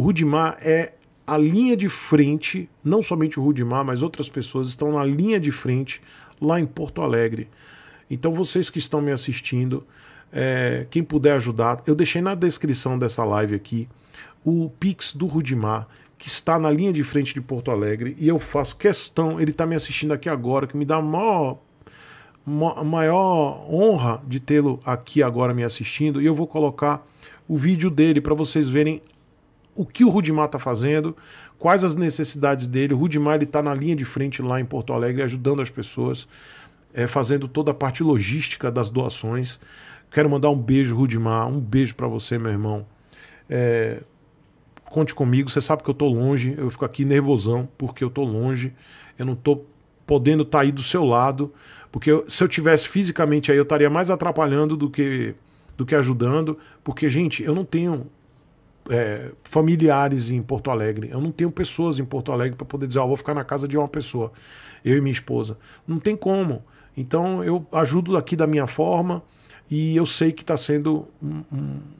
O Rudimar é a linha de frente, não somente o Rudimar, mas outras pessoas estão na linha de frente lá em Porto Alegre. Então vocês que estão me assistindo, é, quem puder ajudar, eu deixei na descrição dessa live aqui o Pix do Rudimar, que está na linha de frente de Porto Alegre, e eu faço questão, ele está me assistindo aqui agora, que me dá a maior, maior honra de tê-lo aqui agora me assistindo, e eu vou colocar o vídeo dele para vocês verem o que o Rudimar está fazendo, quais as necessidades dele. O Rudimar está na linha de frente lá em Porto Alegre, ajudando as pessoas, é, fazendo toda a parte logística das doações. Quero mandar um beijo, Rudimar, um beijo para você, meu irmão. É, conte comigo, você sabe que eu estou longe, eu fico aqui nervosão porque eu estou longe, eu não estou podendo estar tá aí do seu lado, porque eu, se eu tivesse fisicamente aí eu estaria mais atrapalhando do que do que ajudando, porque gente, eu não tenho é, familiares em Porto Alegre. Eu não tenho pessoas em Porto Alegre para poder dizer, oh, vou ficar na casa de uma pessoa, eu e minha esposa. Não tem como. Então eu ajudo aqui da minha forma e eu sei que está sendo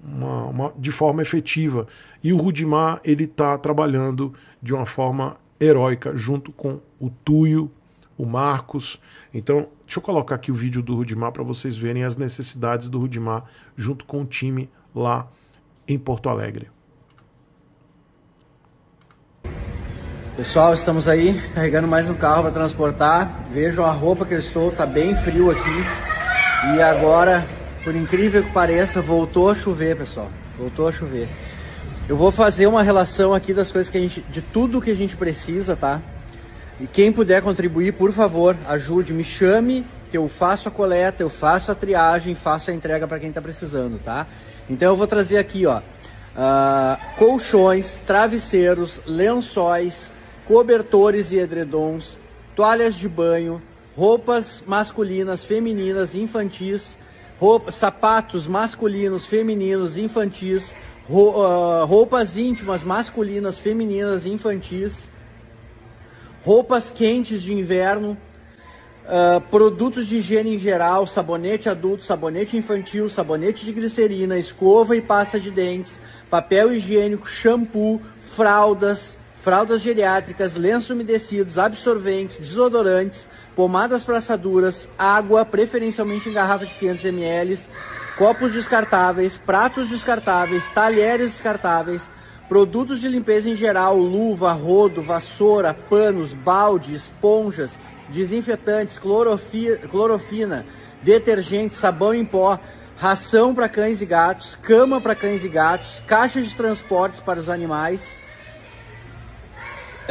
uma, uma, de forma efetiva. E o Rudimar ele está trabalhando de uma forma heróica junto com o Tuio, o Marcos. Então deixa eu colocar aqui o vídeo do Rudimar para vocês verem as necessidades do Rudimar junto com o time lá em Porto Alegre. Pessoal, estamos aí carregando mais um carro para transportar. Vejam a roupa que eu estou, tá bem frio aqui. E agora, por incrível que pareça, voltou a chover, pessoal. Voltou a chover. Eu vou fazer uma relação aqui das coisas que a gente, de tudo que a gente precisa, tá? E quem puder contribuir, por favor, ajude, me chame, que eu faço a coleta, eu faço a triagem, faço a entrega para quem está precisando, tá? Então eu vou trazer aqui, ó, uh, colchões, travesseiros, lençóis, cobertores e edredons, toalhas de banho, roupas masculinas, femininas, infantis, roupa, sapatos masculinos, femininos, infantis, ah, roupas íntimas masculinas, femininas, infantis, roupas quentes de inverno, uh, produtos de higiene em geral, sabonete adulto, sabonete infantil, sabonete de glicerina, escova e pasta de dentes, papel higiênico, shampoo, fraldas, fraldas geriátricas, lenços umedecidos, absorventes, desodorantes, pomadas para assaduras, água, preferencialmente em garrafa de 500 ml, copos descartáveis, pratos descartáveis, talheres descartáveis, produtos de limpeza em geral, luva, rodo, vassoura, panos, balde, esponjas, desinfetantes, clorofi clorofina, detergente, sabão em pó, ração para cães e gatos, cama para cães e gatos, caixa de transportes para os animais,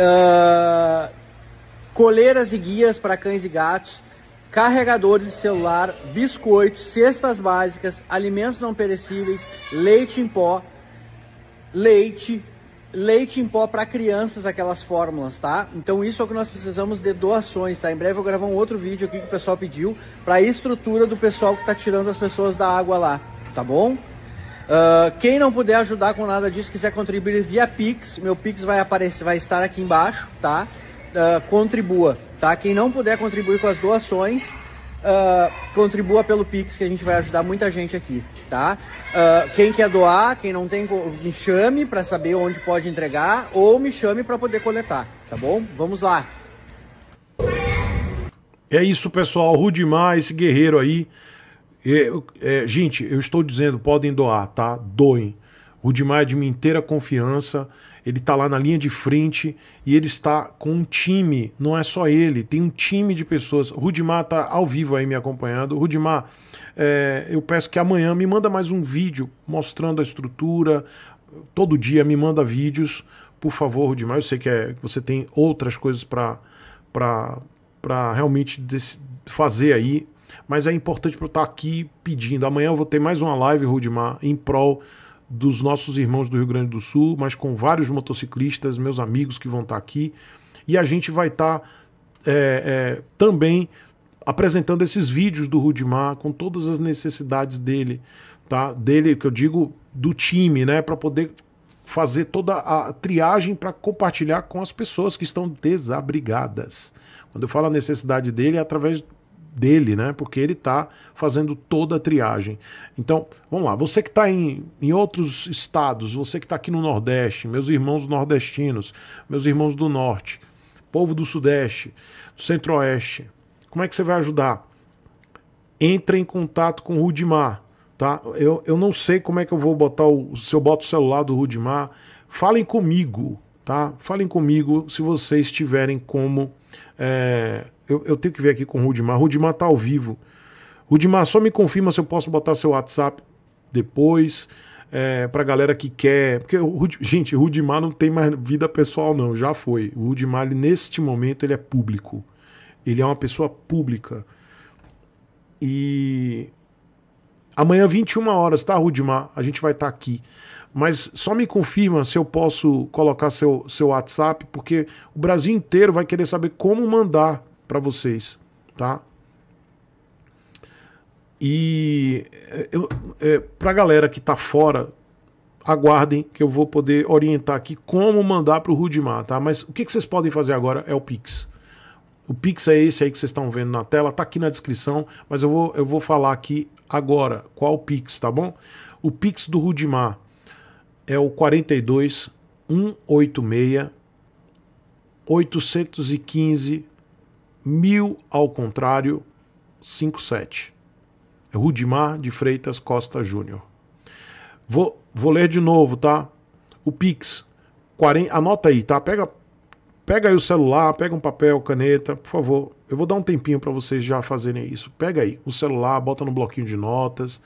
ah, coleiras e guias para cães e gatos, carregadores de celular, biscoitos, cestas básicas, alimentos não perecíveis, leite em pó, leite, leite em pó para crianças, aquelas fórmulas, tá? Então isso é o que nós precisamos de doações, tá? Em breve eu vou gravar um outro vídeo aqui que o pessoal pediu para a estrutura do pessoal que está tirando as pessoas da água lá, tá bom? Uh, quem não puder ajudar com nada disso, quiser contribuir via Pix, meu Pix vai aparecer, vai estar aqui embaixo, tá? Uh, contribua, tá? Quem não puder contribuir com as doações, uh, contribua pelo Pix que a gente vai ajudar muita gente aqui, tá? quem quer doar, quem não tem, me chame para saber onde pode entregar ou me chame para poder coletar, tá bom? Vamos lá. É isso, pessoal. Rudimar, esse guerreiro aí é, gente, eu estou dizendo, podem doar, tá? Doem. O Dimar é de minha inteira confiança, ele está lá na linha de frente e ele está com um time, não é só ele, tem um time de pessoas. O Rudimar está ao vivo aí me acompanhando. Rudimar, é, eu peço que amanhã me manda mais um vídeo mostrando a estrutura, todo dia me manda vídeos, por favor, Rudimar. Eu sei que é, você tem outras coisas para realmente fazer aí mas é importante para eu estar tá aqui pedindo. Amanhã eu vou ter mais uma live, Rudimar, em prol dos nossos irmãos do Rio Grande do Sul, mas com vários motociclistas, meus amigos que vão estar tá aqui. E a gente vai estar tá, é, é, também apresentando esses vídeos do Rudimar com todas as necessidades dele, tá? Dele, que eu digo, do time, né? Para poder fazer toda a triagem para compartilhar com as pessoas que estão desabrigadas. Quando eu falo a necessidade dele, é através dele, né? Porque ele está fazendo toda a triagem. Então, vamos lá. Você que está em, em outros estados, você que está aqui no Nordeste, meus irmãos nordestinos, meus irmãos do Norte, povo do Sudeste, do Centro-Oeste, como é que você vai ajudar? Entre em contato com o Rudimar, tá? Eu, eu não sei como é que eu vou botar o. seu boto o celular do Rudimar, falem comigo, tá? Falem comigo se vocês tiverem como. É, eu, eu tenho que ver aqui com o Rudimar. Rudimar tá ao vivo. Rudimar, só me confirma se eu posso botar seu WhatsApp depois. É, pra galera que quer. Porque, gente, o Rudimar não tem mais vida pessoal, não. Já foi. O Rudimar, ele, neste momento, ele é público. Ele é uma pessoa pública. E. Amanhã, 21 horas, tá, Rudimar? A gente vai estar tá aqui. Mas só me confirma se eu posso colocar seu, seu WhatsApp, porque o Brasil inteiro vai querer saber como mandar para vocês, tá? E é, é para a galera que está fora, aguardem que eu vou poder orientar aqui como mandar para o Rudimar, tá? Mas o que, que vocês podem fazer agora é o Pix. O Pix é esse aí que vocês estão vendo na tela, tá aqui na descrição, mas eu vou, eu vou falar aqui agora qual o Pix, tá bom? O Pix do Rudimar é o 42 186 815 Mil ao contrário, 57. Rudimar de Freitas Costa Júnior. Vou, vou ler de novo, tá? O Pix. 40, anota aí, tá? Pega, pega aí o celular, pega um papel, caneta, por favor. Eu vou dar um tempinho para vocês já fazerem isso. Pega aí o celular, bota no bloquinho de notas,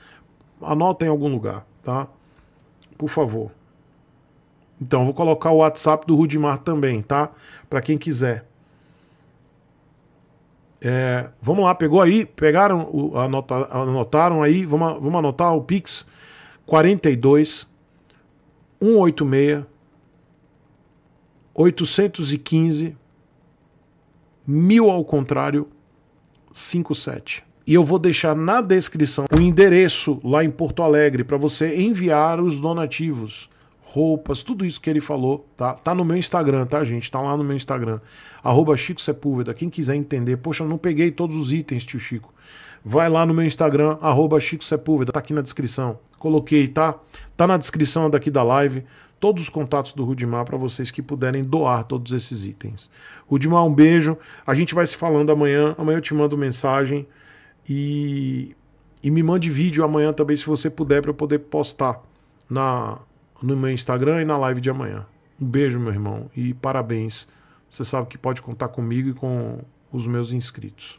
anota em algum lugar, tá? Por favor. Então, vou colocar o WhatsApp do Rudimar também, tá? Para quem quiser. É, vamos lá, pegou aí, pegaram, o, anota, anotaram aí, vamos, vamos anotar o Pix 42 186 815 mil ao contrário 57. E eu vou deixar na descrição o endereço lá em Porto Alegre para você enviar os donativos roupas, tudo isso que ele falou, tá? Tá no meu Instagram, tá, gente? Tá lá no meu Instagram. Arroba Chico Sepúlveda. Quem quiser entender, poxa, eu não peguei todos os itens, tio Chico. Vai lá no meu Instagram, arroba Chico Sepúlveda, tá aqui na descrição. Coloquei, tá? Tá na descrição daqui da live. Todos os contatos do Rudimar para vocês que puderem doar todos esses itens. Rudimar, um beijo. A gente vai se falando amanhã. Amanhã eu te mando mensagem. E, e me mande vídeo amanhã também, se você puder, para eu poder postar na, no meu Instagram e na live de amanhã. Um beijo, meu irmão, e parabéns. Você sabe que pode contar comigo e com os meus inscritos.